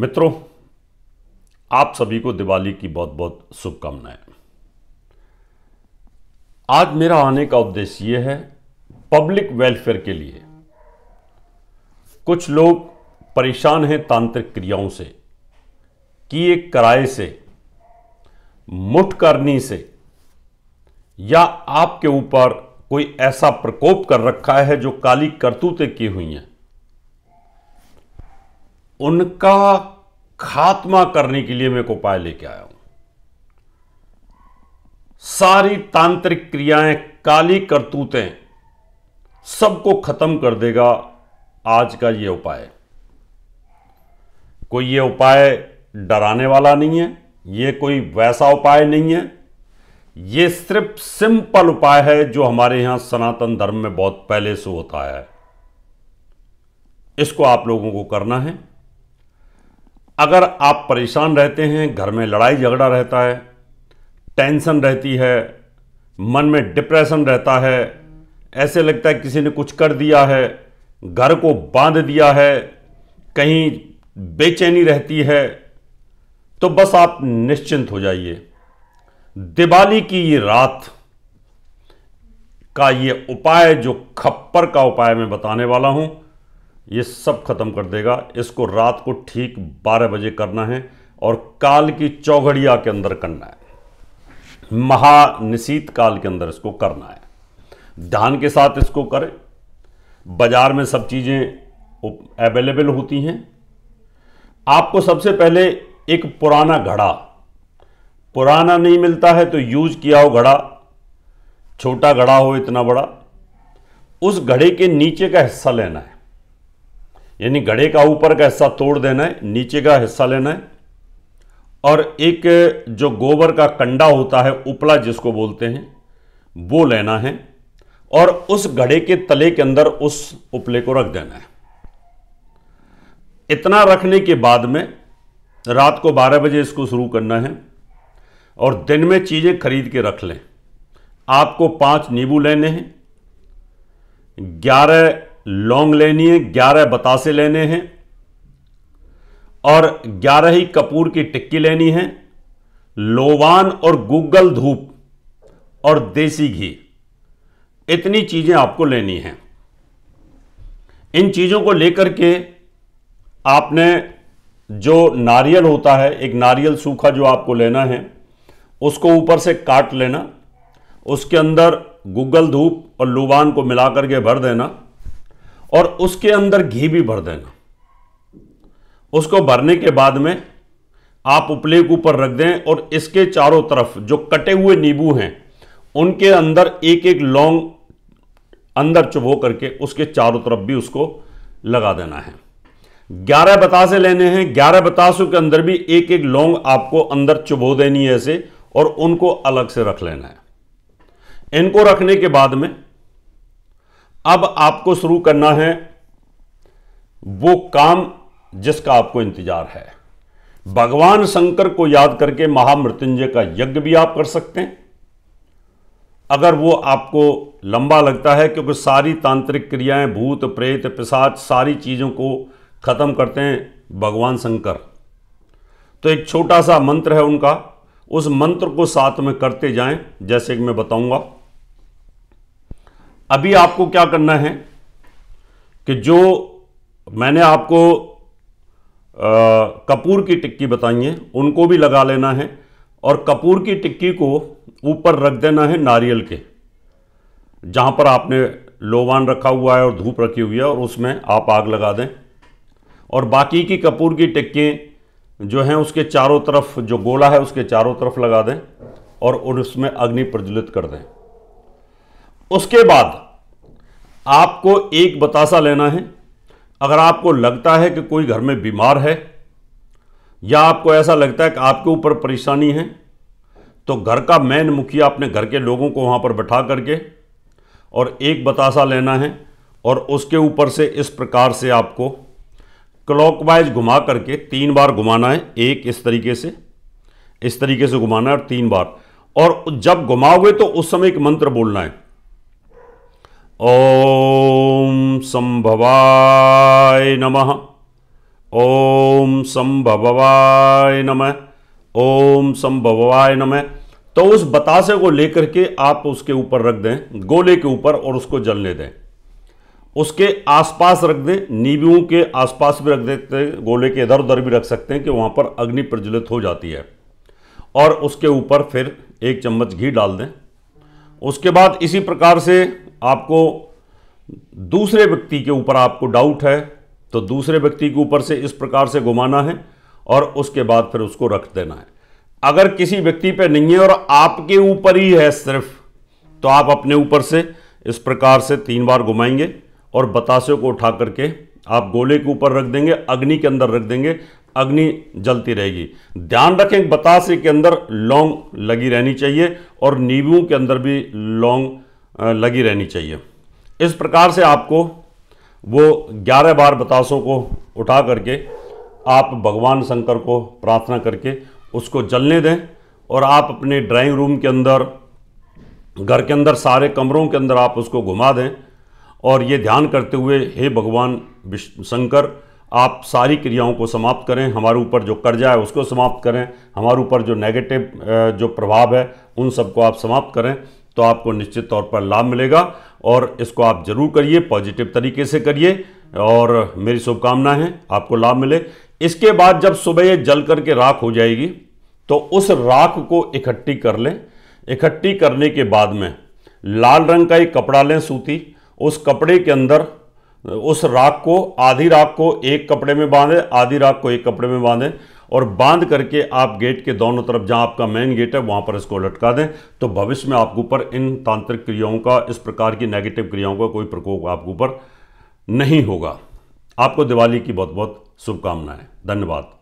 मित्रों आप सभी को दिवाली की बहुत बहुत शुभकामनाएं आज मेरा आने का उद्देश्य यह है पब्लिक वेलफेयर के लिए कुछ लोग परेशान हैं तांत्रिक क्रियाओं से किए कराए से मुठ करनी से या आपके ऊपर कोई ऐसा प्रकोप कर रखा है जो काली करतूतें की हुई हैं उनका खात्मा करने के लिए मैं एक उपाय लेके आया हूं सारी तांत्रिक क्रियाएं काली करतूतें सबको खत्म कर देगा आज का यह उपाय कोई ये उपाय डराने वाला नहीं है यह कोई वैसा उपाय नहीं है यह सिर्फ सिंपल उपाय है जो हमारे यहां सनातन धर्म में बहुत पहले से होता है इसको आप लोगों को करना है अगर आप परेशान रहते हैं घर में लड़ाई झगड़ा रहता है टेंशन रहती है मन में डिप्रेशन रहता है ऐसे लगता है किसी ने कुछ कर दिया है घर को बांध दिया है कहीं बेचैनी रहती है तो बस आप निश्चिंत हो जाइए दिवाली की ये रात का ये उपाय जो खप्पर का उपाय मैं बताने वाला हूँ ये सब खत्म कर देगा इसको रात को ठीक 12 बजे करना है और काल की चौघड़िया के अंदर करना है महानिशीत काल के अंदर इसको करना है धान के साथ इसको करें बाजार में सब चीज़ें अवेलेबल होती हैं आपको सबसे पहले एक पुराना घड़ा पुराना नहीं मिलता है तो यूज किया हो घड़ा छोटा घड़ा हो इतना बड़ा उस घड़े के नीचे का हिस्सा लेना है यानी घड़े का ऊपर का हिस्सा तोड़ देना है नीचे का हिस्सा लेना है और एक जो गोबर का कंडा होता है उपला जिसको बोलते हैं वो लेना है और उस घड़े के तले के अंदर उस उपले को रख देना है इतना रखने के बाद में रात को 12 बजे इसको शुरू करना है और दिन में चीज़ें खरीद के रख लें आपको पांच नींबू लेने हैं ग्यारह लॉन्ग लेनी है ग्यारह बतासे लेने हैं और ग्यारह ही कपूर की टिक्की लेनी है लोवान और गूगल धूप और देसी घी इतनी चीज़ें आपको लेनी हैं इन चीज़ों को लेकर के आपने जो नारियल होता है एक नारियल सूखा जो आपको लेना है उसको ऊपर से काट लेना उसके अंदर गूगल धूप और लुबान को मिला करके भर देना और उसके अंदर घी भी भर देना उसको भरने के बाद में आप उपले के ऊपर रख दें और इसके चारों तरफ जो कटे हुए नींबू हैं उनके अंदर एक एक लौंग अंदर चुभो करके उसके चारों तरफ भी उसको लगा देना है ग्यारह बतासे लेने हैं ग्यारह बतासों के अंदर भी एक एक लौंग आपको अंदर चुभो देनी है ऐसे और उनको अलग से रख लेना है इनको रखने के बाद में अब आपको शुरू करना है वो काम जिसका आपको इंतजार है भगवान शंकर को याद करके महामृत्युंजय का यज्ञ भी आप कर सकते हैं अगर वो आपको लंबा लगता है क्योंकि सारी तांत्रिक क्रियाएं भूत प्रेत पिशाच सारी चीज़ों को ख़त्म करते हैं भगवान शंकर तो एक छोटा सा मंत्र है उनका उस मंत्र को साथ में करते जाएं जैसे कि मैं बताऊंगा अभी आपको क्या करना है कि जो मैंने आपको आ, कपूर की टिक्की बताई है उनको भी लगा लेना है और कपूर की टिक्की को ऊपर रख देना है नारियल के जहाँ पर आपने लोवान रखा हुआ है और धूप रखी हुई है और उसमें आप आग लगा दें और बाकी की कपूर की टिक्की जो हैं उसके चारों तरफ जो गोला है उसके चारों तरफ लगा दें और उसमें अग्नि प्रज्वलित कर दें उसके बाद आपको एक बतासा लेना है अगर आपको लगता है कि कोई घर में बीमार है या आपको ऐसा लगता है कि आपके ऊपर परेशानी है तो घर का मेन मुखिया अपने घर के लोगों को वहाँ पर बैठा करके और एक बतासा लेना है और उसके ऊपर से इस प्रकार से आपको क्लॉकवाइज घुमा करके तीन बार घुमाना है एक इस तरीके से इस तरीके से घुमाना है और तीन बार और जब घुमाओगे तो उस समय एक मंत्र बोलना है ओम संभवाय नमः ओम संभवाय नमः ओम संभवाय नमः तो उस बतासे को लेकर के आप उसके ऊपर रख दें गोले के ऊपर और उसको जलने दें उसके आसपास रख दें नीबियों के आसपास भी रख देते हैं गोले के इधर उधर भी रख सकते हैं कि वहाँ पर अग्नि प्रज्वलित हो जाती है और उसके ऊपर फिर एक चम्मच घी डाल दें उसके बाद इसी प्रकार से आपको दूसरे व्यक्ति के ऊपर आपको डाउट है तो दूसरे व्यक्ति के ऊपर से इस प्रकार से घुमाना है और उसके बाद फिर उसको रख देना है अगर किसी व्यक्ति पे नहीं है और आपके ऊपर ही है सिर्फ तो आप अपने ऊपर से इस प्रकार से तीन बार घुमाएंगे और बताशे को उठा करके आप गोले के ऊपर रख देंगे अग्नि के अंदर रख देंगे अग्नि जलती रहेगी ध्यान रखें बताशे के अंदर लौंग लगी रहनी चाहिए और नींबू के अंदर भी लौंग लगी रहनी चाहिए इस प्रकार से आपको वो ग्यारह बार बतासों को उठा करके आप भगवान शंकर को प्रार्थना करके उसको जलने दें और आप अपने ड्राइंग रूम के अंदर घर के अंदर सारे कमरों के अंदर आप उसको घुमा दें और ये ध्यान करते हुए हे भगवान शंकर आप सारी क्रियाओं को समाप्त करें हमारे ऊपर जो कर्जा है उसको समाप्त करें हमारे ऊपर जो नेगेटिव जो प्रभाव है उन सबको आप समाप्त करें तो आपको निश्चित तौर पर लाभ मिलेगा और इसको आप जरूर करिए पॉजिटिव तरीके से करिए और मेरी शुभकामनाएं है आपको लाभ मिले इसके बाद जब सुबह ये जल करके राख हो जाएगी तो उस राख को इकट्ठी कर लें इकट्ठी करने के बाद में लाल रंग का एक कपड़ा लें सूती उस कपड़े के अंदर उस राख को आधी राख को एक कपड़े में बांधें आधी राख को एक कपड़े में बांधें और बांध करके आप गेट के दोनों तरफ जहां आपका मेन गेट है वहां पर इसको लटका दें तो भविष्य में आपके ऊपर इन तांत्रिक क्रियाओं का इस प्रकार की नेगेटिव क्रियाओं का कोई प्रकोप आपके ऊपर नहीं होगा आपको दिवाली की बहुत बहुत शुभकामनाएं धन्यवाद